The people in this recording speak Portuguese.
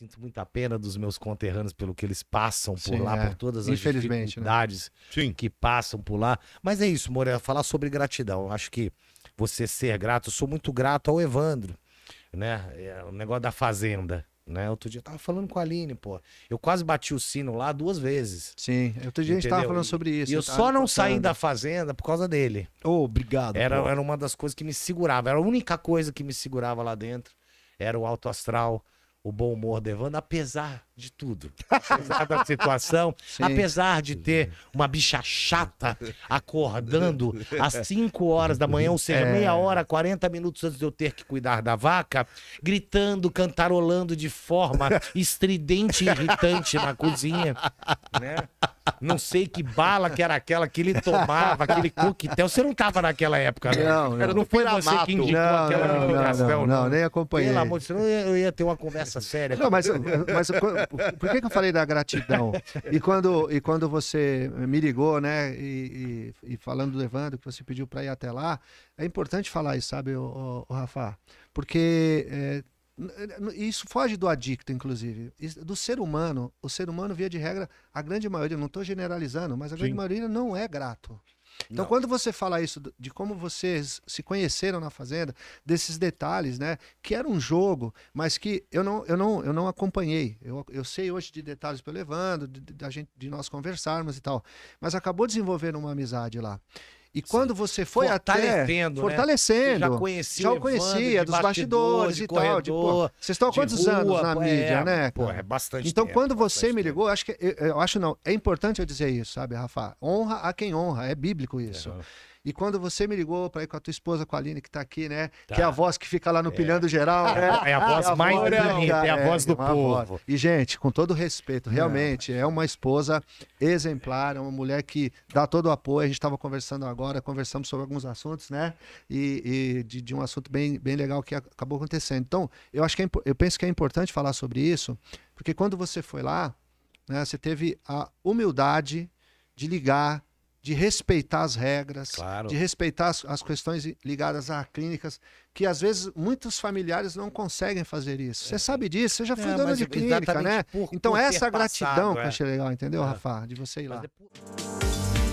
Sinto muita pena dos meus conterrâneos pelo que eles passam por Sim, lá, é. por todas as né? dificuldades né? que passam por lá. Mas é isso, Moreira, falar sobre gratidão. Eu acho que você ser grato, eu sou muito grato ao Evandro, né? É, o negócio da fazenda. Né? Outro dia eu tava falando com a Aline, pô. Eu quase bati o sino lá duas vezes. Sim, outro dia a gente tava falando sobre isso. E eu tá só não saí da fazenda por causa dele. Oh, obrigado. Era, era uma das coisas que me segurava. Era a única coisa que me segurava lá dentro. Era o alto astral o bom humor do Evandro, apesar de tudo. Apesar da situação, Sim. apesar de ter uma bicha chata acordando às 5 horas da manhã, ou seja, é. meia hora, 40 minutos antes de eu ter que cuidar da vaca, gritando, cantarolando de forma estridente e irritante na cozinha. Né? não sei que bala que era aquela que ele tomava, aquele coquetel. Você não tava naquela época, né? Não, não. não foi você que indicou não, aquela não, indicação. Não, não, não, nem acompanhei. Pelo amor de Deus, eu ia ter uma conversa séria. Não, mas, mas por que, que eu falei da gratidão? E quando, e quando você me ligou, né, e, e, e falando do Evandro, que você pediu para ir até lá, é importante falar isso, sabe, o, o, o Rafa? Porque... É, isso foge do adicto, inclusive. Do ser humano, o ser humano, via de regra, a grande maioria, não estou generalizando, mas a Sim. grande maioria não é grato. Então, não. quando você fala isso de como vocês se conheceram na fazenda, desses detalhes, né? Que era um jogo, mas que eu não, eu não, eu não acompanhei. Eu, eu sei hoje de detalhes pelo Evandro, de, de, de nós conversarmos e tal. Mas acabou desenvolvendo uma amizade lá. E quando Sim. você foi fortalecendo, até... Fortalecendo, né? Fortalecendo. Já conhecia. Já o conhecia, dos bastidores, de e corredor, tal. Vocês estão há quantos rua, anos na é, mídia, né? Pô, é bastante Então, tempo, quando é você me ligou, acho que... Eu acho não, é importante eu dizer isso, sabe, Rafa? Honra a quem honra, é bíblico isso. É. E quando você me ligou para ir com a tua esposa, com a Aline, que está aqui, né? Tá. Que é a voz que fica lá no é. pilhando geral. É, é a voz é a mais bonita, é a voz do povo. É voz. É e, gente, com todo respeito, é. realmente, é uma esposa exemplar, é uma mulher que dá todo o apoio. A gente estava conversando agora, conversamos sobre alguns assuntos, né? E, e de, de, um assunto bem, bem legal que acabou acontecendo. Então, eu acho que eu penso que é importante falar sobre isso, porque quando você foi lá, né, você teve a humildade de ligar de respeitar as regras, claro. de respeitar as, as, questões ligadas a clínicas, que às vezes muitos familiares não conseguem fazer isso. Você é. sabe disso, você já foi é, dona de clínica, né? Por, então por essa é gratidão passado, que eu é. achei legal, entendeu, é. Rafa? De você ir lá. Depois...